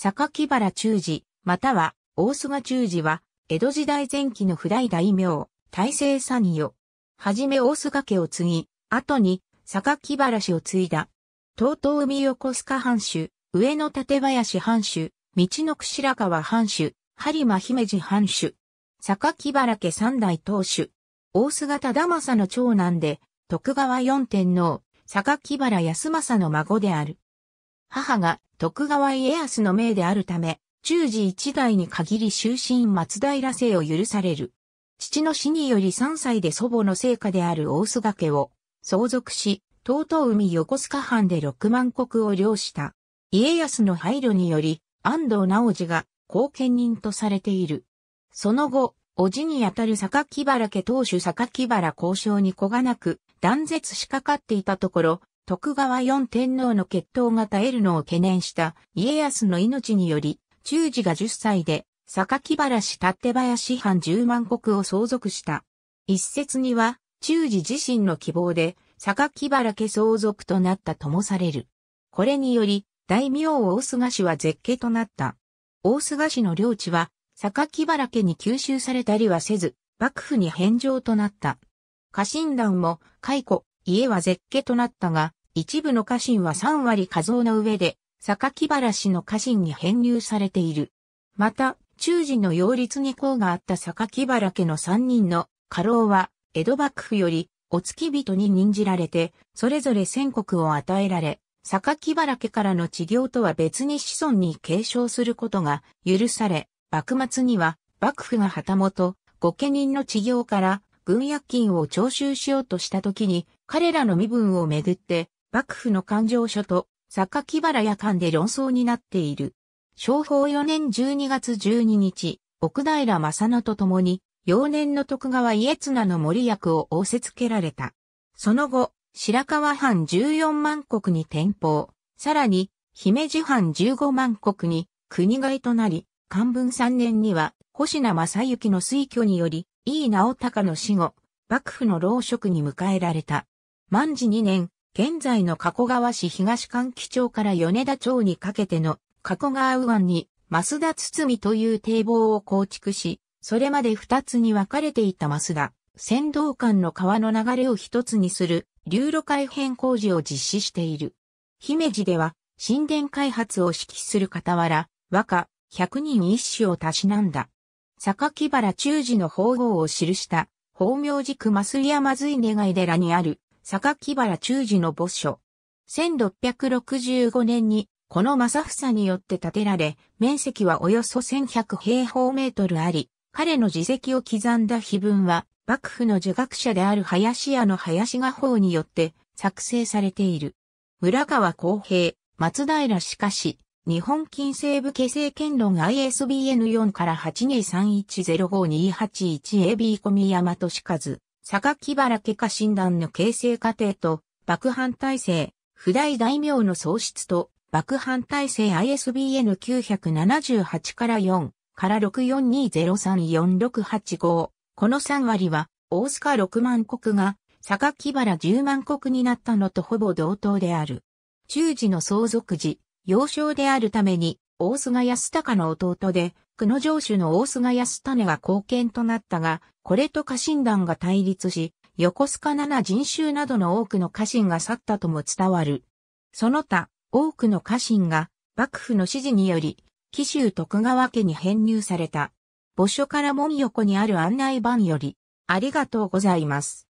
坂木原中治、または大菅中治は、江戸時代前期の不代大名、大政三与。はじめ大菅家を継ぎ、後に坂木原氏を継いだ。東東海横須賀藩主、上野立林藩主、道のく白川藩主、播磨姫路藩主。坂木原家三代当主。大菅忠政の長男で、徳川四天皇、坂木原康政の孫である。母が徳川家康の命であるため、中時一代に限り終身松平姓を許される。父の死により3歳で祖母の生家である大須賀家を相続し、東海横須賀藩で6万石を領した。家康の配慮により、安藤直次が後見人とされている。その後、叔父にあたる榊原家当主榊原交渉に子がなく、断絶しかかっていたところ、徳川四天皇の血統が絶えるのを懸念した家康の命により、中治が10歳で、榊原氏立林藩10万国を相続した。一説には、中治自身の希望で、榊原家相続となったともされる。これにより、大名大菅氏は絶景となった。大菅氏の領地は、榊原家に吸収されたりはせず、幕府に返上となった。家臣団も、解雇、家は絶景となったが、一部の家臣は3割過増の上で、榊原氏の家臣に編入されている。また、中時の擁立に功があった榊原家の3人の家老は、江戸幕府より、お付き人に任じられて、それぞれ宣告を与えられ、榊原家からの治療とは別に子孫に継承することが許され、幕末には幕府が旗本、御家人の治療から軍薬金を徴収しようとした時に、彼らの身分をめぐって幕府の勘定書と坂木原屋間で論争になっている。昭法4年12月12日、奥平正野と共に、幼年の徳川家綱の森役を仰せつけられた。その後、白河藩14万国に転封、さらに、姫路藩15万国に国外となり、漢文3年には、星名正幸の推挙により、井伊直隆の死後、幕府の老職に迎えられた。万治2年、現在の加古川市東関基町から米田町にかけての加古川湾に増田堤という堤防を構築し、それまで二つに分かれていた増田、先導間の川の流れを一つにする流路改変工事を実施している。姫路では神殿開発を指揮する傍ら、和歌、百人一首をたしなんだ。坂木原中寺の法号を記した、法名寺や、増山随願い寺にある坂木原中寺の墓所。1665年に、この正房によって建てられ、面積はおよそ1100平方メートルあり、彼の自責を刻んだ碑文は、幕府の儒学者である林家の林画法によって作成されている。村川公平、松平しかし、日本近西部形成権論 ISBN4 から8 2 3 1 0 5 2 8 1 a b 宮山としかず。坂木原家家診断の形成過程と、幕藩体制、不代大名の創出と、幕藩体制 ISBN 978から4から6 4 2 0 3 4 6 8 5この3割は、大須賀6万国が、坂木原10万国になったのとほぼ同等である。中寺の相続時、幼少であるために、大須賀安隆の弟で、久野城主の大須賀安種が貢献となったが、これと家臣団が対立し、横須賀七人衆などの多くの家臣が去ったとも伝わる。その他、多くの家臣が幕府の指示により、紀州徳川家に編入された。墓所から門横にある案内板より、ありがとうございます。